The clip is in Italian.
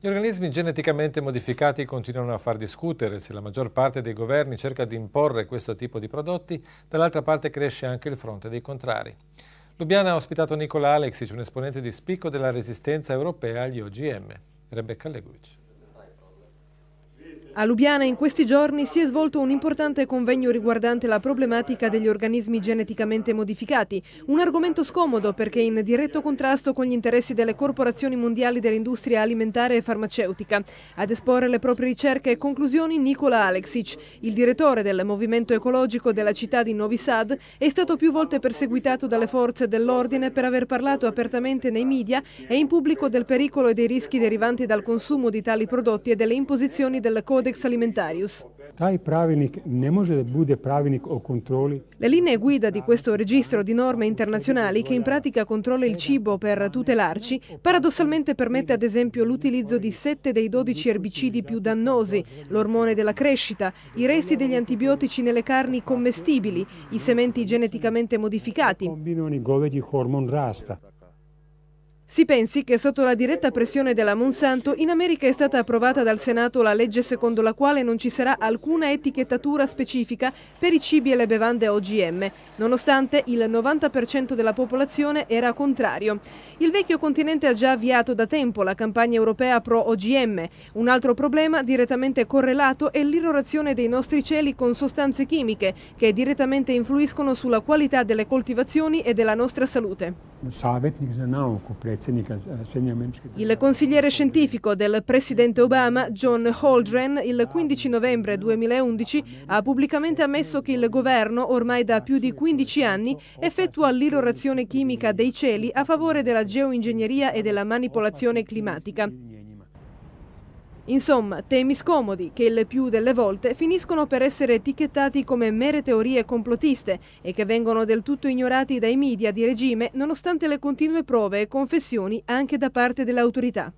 Gli organismi geneticamente modificati continuano a far discutere. Se la maggior parte dei governi cerca di imporre questo tipo di prodotti, dall'altra parte cresce anche il fronte dei contrari. Lubiana ha ospitato Nicola Alexic, un esponente di spicco della resistenza europea agli OGM. Rebecca Legovic. A Lubiana in questi giorni si è svolto un importante convegno riguardante la problematica degli organismi geneticamente modificati, un argomento scomodo perché in diretto contrasto con gli interessi delle corporazioni mondiali dell'industria alimentare e farmaceutica. Ad esporre le proprie ricerche e conclusioni Nicola Alexic, il direttore del movimento ecologico della città di Novi Sad, è stato più volte perseguitato dalle forze dell'ordine per aver parlato apertamente nei media e in pubblico del pericolo e dei rischi derivanti dal consumo di tali prodotti e delle imposizioni del code Codex Alimentarius. Le linee guida di questo registro di norme internazionali che in pratica controlla il cibo per tutelarci, paradossalmente permette ad esempio l'utilizzo di 7 dei 12 erbicidi più dannosi, l'ormone della crescita, i resti degli antibiotici nelle carni commestibili, i sementi geneticamente modificati. Si pensi che sotto la diretta pressione della Monsanto in America è stata approvata dal Senato la legge secondo la quale non ci sarà alcuna etichettatura specifica per i cibi e le bevande OGM, nonostante il 90% della popolazione era contrario. Il vecchio continente ha già avviato da tempo la campagna europea pro OGM. Un altro problema direttamente correlato è l'irrorazione dei nostri cieli con sostanze chimiche che direttamente influiscono sulla qualità delle coltivazioni e della nostra salute. Eh, il consigliere scientifico del presidente Obama, John Holdren, il 15 novembre 2011 ha pubblicamente ammesso che il governo, ormai da più di 15 anni, effettua l'irrorazione chimica dei cieli a favore della geoingegneria e della manipolazione climatica. Insomma, temi scomodi che il più delle volte finiscono per essere etichettati come mere teorie complotiste e che vengono del tutto ignorati dai media di regime nonostante le continue prove e confessioni anche da parte delle autorità.